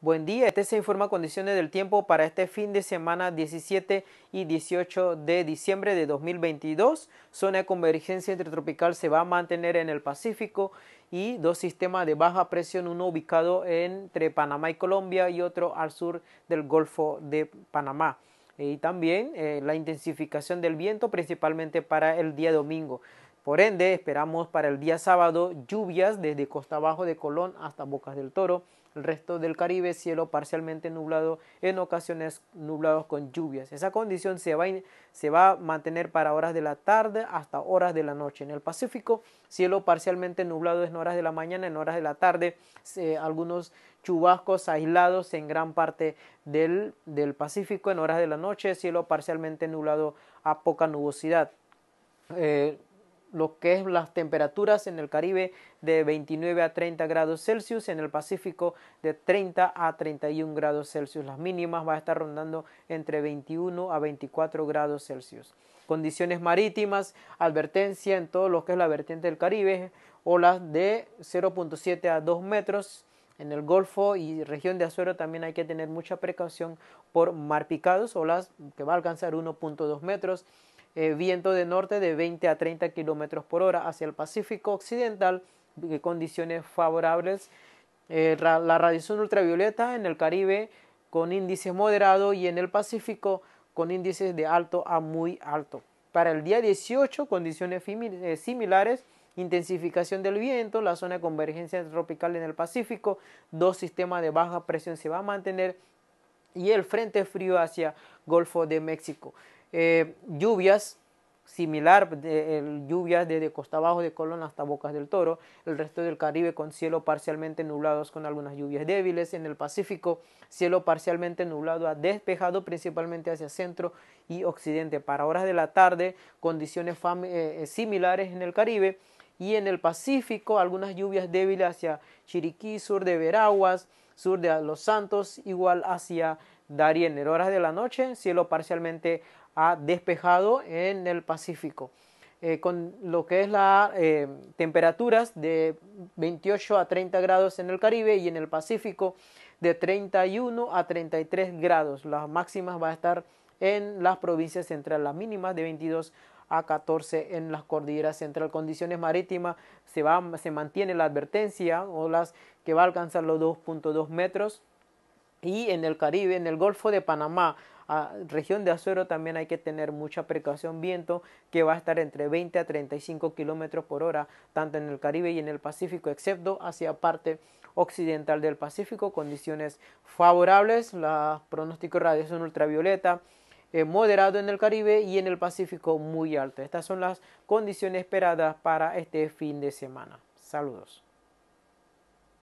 Buen día, este se informa condiciones del tiempo para este fin de semana 17 y 18 de diciembre de 2022. Zona de convergencia intertropical se va a mantener en el Pacífico y dos sistemas de baja presión, uno ubicado entre Panamá y Colombia y otro al sur del Golfo de Panamá. Y también eh, la intensificación del viento, principalmente para el día domingo. Por ende, esperamos para el día sábado lluvias desde costa abajo de Colón hasta Bocas del Toro. El resto del Caribe, cielo parcialmente nublado, en ocasiones nublados con lluvias. Esa condición se va, a mantener para horas de la tarde hasta horas de la noche. En el Pacífico, cielo parcialmente nublado en horas de la mañana, en horas de la tarde, algunos chubascos aislados en gran parte del, del Pacífico, en horas de la noche, cielo parcialmente nublado a poca nubosidad. Eh, lo que es las temperaturas en el Caribe de 29 a 30 grados Celsius, en el Pacífico de 30 a 31 grados Celsius. Las mínimas va a estar rondando entre 21 a 24 grados Celsius. Condiciones marítimas, advertencia en todo lo que es la vertiente del Caribe, olas de 0.7 a 2 metros. En el Golfo y región de Azuero también hay que tener mucha precaución por mar picados, olas que va a alcanzar 1.2 metros eh, viento de norte de 20 a 30 kilómetros por hora hacia el Pacífico Occidental, condiciones favorables. Eh, la radiación ultravioleta en el Caribe con índices moderados y en el Pacífico con índices de alto a muy alto. Para el día 18, condiciones eh, similares, intensificación del viento, la zona de convergencia tropical en el Pacífico, dos sistemas de baja presión se van a mantener y el frente frío hacia Golfo de México. Eh, lluvias similar, lluvias desde costa abajo de Colón hasta Bocas del Toro, el resto del Caribe con cielo parcialmente nublados con algunas lluvias débiles, en el Pacífico cielo parcialmente nublado a despejado principalmente hacia centro y occidente. Para horas de la tarde condiciones eh, eh, similares en el Caribe y en el Pacífico algunas lluvias débiles hacia Chiriquí, sur de Veraguas, sur de Los Santos, igual hacia Darien. En horas de la noche, cielo parcialmente ha despejado en el Pacífico. Eh, con lo que es las eh, temperaturas de 28 a 30 grados en el Caribe y en el Pacífico de 31 a 33 grados. Las máximas va a estar en las provincias centrales, las mínimas de 22 a 14 en las cordilleras centrales. Condiciones marítimas se, se mantiene la advertencia, olas que va a alcanzar los 2.2 metros y en el Caribe, en el Golfo de Panamá, región de Azuero también hay que tener mucha precaución. Viento que va a estar entre 20 a 35 kilómetros por hora, tanto en el Caribe y en el Pacífico, excepto hacia parte occidental del Pacífico. Condiciones favorables. Los pronósticos radiación ultravioleta. Eh, moderado en el Caribe y en el Pacífico muy alto. Estas son las condiciones esperadas para este fin de semana. Saludos.